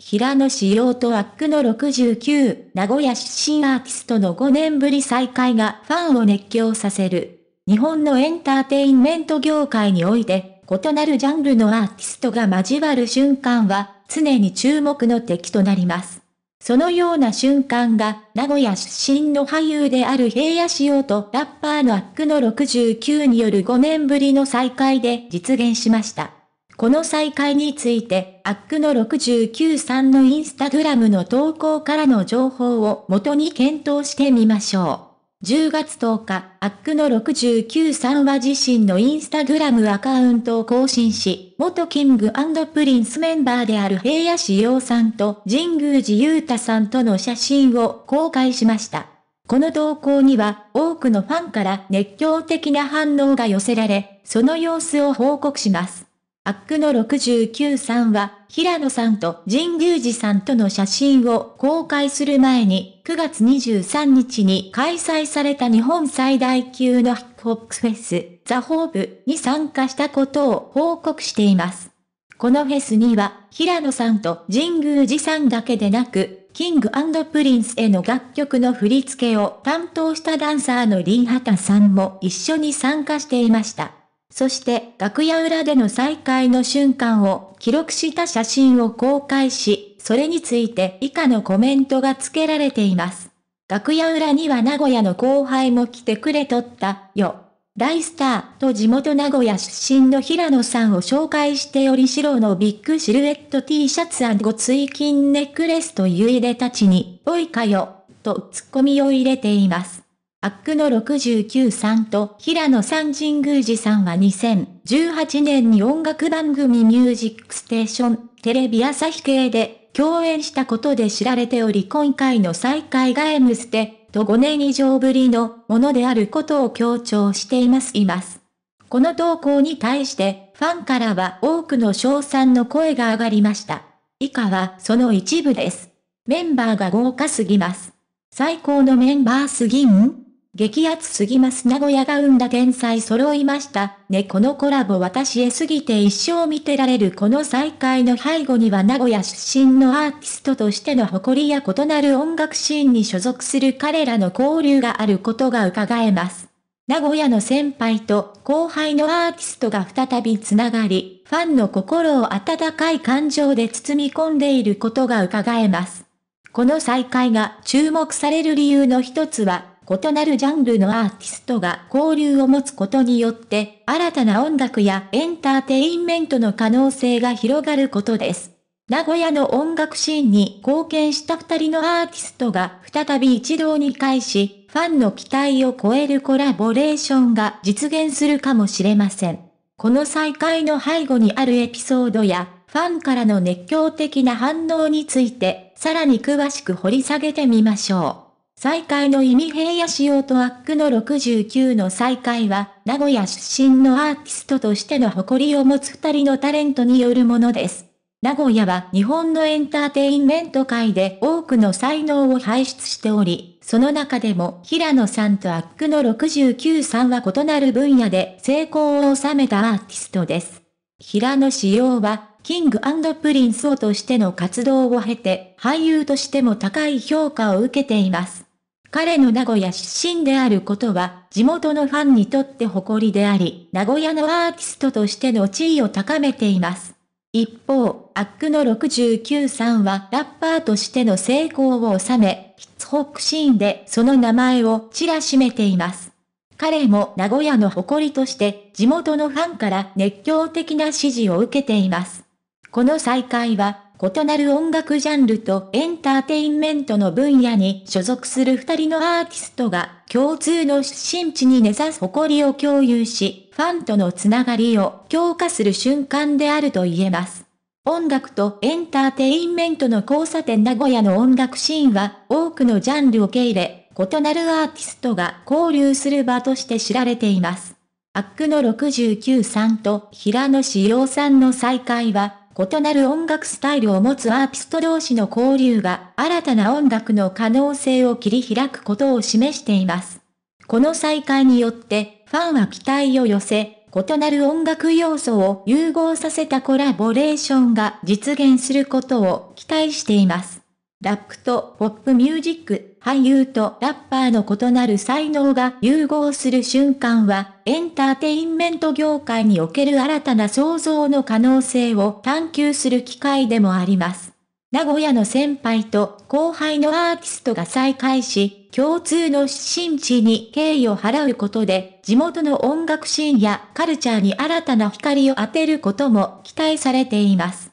平野紫耀とアックの69、名古屋出身アーティストの5年ぶり再会がファンを熱狂させる。日本のエンターテインメント業界において、異なるジャンルのアーティストが交わる瞬間は、常に注目の敵となります。そのような瞬間が、名古屋出身の俳優である平野紫耀とラッパーのアックの69による5年ぶりの再会で実現しました。この再会について、アックの69さんのインスタグラムの投稿からの情報を元に検討してみましょう。10月10日、アックの69さんは自身のインスタグラムアカウントを更新し、元キングプリンスメンバーである平野志陽さんと神宮寺勇太さんとの写真を公開しました。この投稿には多くのファンから熱狂的な反応が寄せられ、その様子を報告します。アックの69さんは、平野さんと神宮寺さんとの写真を公開する前に、9月23日に開催された日本最大級のヒップホップフェス、ザ・ホーブに参加したことを報告しています。このフェスには、平野さんと神宮寺さんだけでなく、キングプリンスへの楽曲の振り付けを担当したダンサーのリンハタさんも一緒に参加していました。そして楽屋裏での再会の瞬間を記録した写真を公開し、それについて以下のコメントが付けられています。楽屋裏には名古屋の後輩も来てくれとったよ。大スターと地元名古屋出身の平野さんを紹介しており白のビッグシルエット T シャツご追金ネックレスといういでたちに、おいかよ、とツッコミを入れています。アックの69さんと平野さん神宮寺さんは2018年に音楽番組ミュージックステーションテレビ朝日系で共演したことで知られており今回の再会が M ステと5年以上ぶりのものであることを強調しています。いますこの投稿に対してファンからは多くの賞賛の声が上がりました。以下はその一部です。メンバーが豪華すぎます。最高のメンバーすぎん激アツすぎます名古屋が生んだ天才揃いました。ねこのコラボ私へ過ぎて一生見てられるこの再会の背後には名古屋出身のアーティストとしての誇りや異なる音楽シーンに所属する彼らの交流があることが伺えます。名古屋の先輩と後輩のアーティストが再びつながり、ファンの心を温かい感情で包み込んでいることが伺えます。この再会が注目される理由の一つは、異なるジャンルのアーティストが交流を持つことによって、新たな音楽やエンターテインメントの可能性が広がることです。名古屋の音楽シーンに貢献した二人のアーティストが再び一堂に会し、ファンの期待を超えるコラボレーションが実現するかもしれません。この再会の背後にあるエピソードや、ファンからの熱狂的な反応について、さらに詳しく掘り下げてみましょう。再会の意味平野仕様とアックの69の再会は、名古屋出身のアーティストとしての誇りを持つ二人のタレントによるものです。名古屋は日本のエンターテインメント界で多くの才能を輩出しており、その中でも平野さんとアックの69さんは異なる分野で成功を収めたアーティストです。平野仕様は、キングプリンスをとしての活動を経て、俳優としても高い評価を受けています。彼の名古屋出身であることは、地元のファンにとって誇りであり、名古屋のアーティストとしての地位を高めています。一方、アックの69さんはラッパーとしての成功を収め、ヒッツホックシーンでその名前を散らしめています。彼も名古屋の誇りとして、地元のファンから熱狂的な支持を受けています。この再会は、異なる音楽ジャンルとエンターテインメントの分野に所属する二人のアーティストが共通の出身地に根ざす誇りを共有し、ファンとのつながりを強化する瞬間であると言えます。音楽とエンターテインメントの交差点名古屋の音楽シーンは多くのジャンルを受け入れ、異なるアーティストが交流する場として知られています。アックの69さんと平野志陽さんの再会は異なる音楽スタイルを持つアーティスト同士の交流が新たな音楽の可能性を切り開くことを示しています。この再開によってファンは期待を寄せ、異なる音楽要素を融合させたコラボレーションが実現することを期待しています。ラップとポップミュージック、俳優とラッパーの異なる才能が融合する瞬間は、エンターテインメント業界における新たな創造の可能性を探求する機会でもあります。名古屋の先輩と後輩のアーティストが再会し、共通の出身地に敬意を払うことで、地元の音楽シーンやカルチャーに新たな光を当てることも期待されています。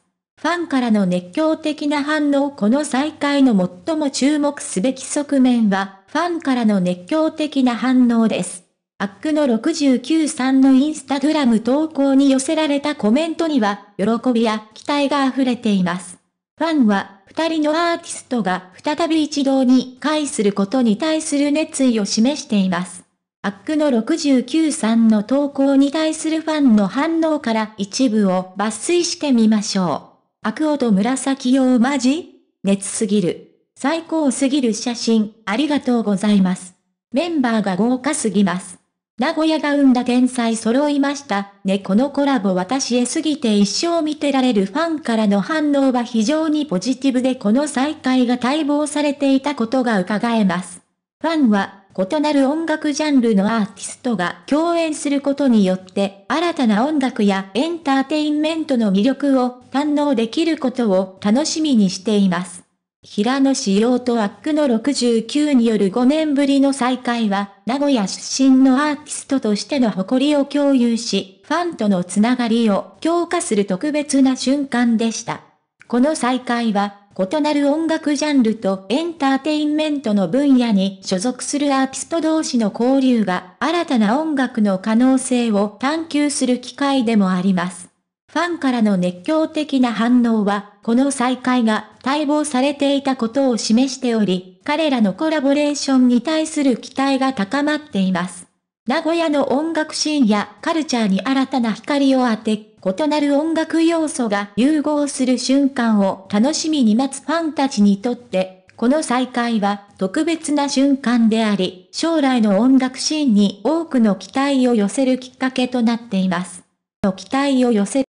ファンからの熱狂的な反応この再会の最も注目すべき側面は、ファンからの熱狂的な反応です。アックの69さんのインスタグラム投稿に寄せられたコメントには、喜びや期待が溢れています。ファンは、二人のアーティストが再び一堂に会することに対する熱意を示しています。アックの69さんの投稿に対するファンの反応から一部を抜粋してみましょう。悪男紫用マジ熱すぎる。最高すぎる写真、ありがとうございます。メンバーが豪華すぎます。名古屋が生んだ天才揃いました。ね、このコラボ私へ過ぎて一生見てられるファンからの反応は非常にポジティブでこの再会が待望されていたことが伺えます。ファンは、異なる音楽ジャンルのアーティストが共演することによって、新たな音楽やエンターテインメントの魅力を堪能できることを楽しみにしています。平野志陽とアックの69による5年ぶりの再会は、名古屋出身のアーティストとしての誇りを共有し、ファンとのつながりを強化する特別な瞬間でした。この再会は、異なる音楽ジャンルとエンターテインメントの分野に所属するアーティスト同士の交流が新たな音楽の可能性を探求する機会でもあります。ファンからの熱狂的な反応は、この再会が待望されていたことを示しており、彼らのコラボレーションに対する期待が高まっています。名古屋の音楽シーンやカルチャーに新たな光を当て、異なる音楽要素が融合する瞬間を楽しみに待つファンたちにとって、この再会は特別な瞬間であり、将来の音楽シーンに多くの期待を寄せるきっかけとなっています。期待を寄せる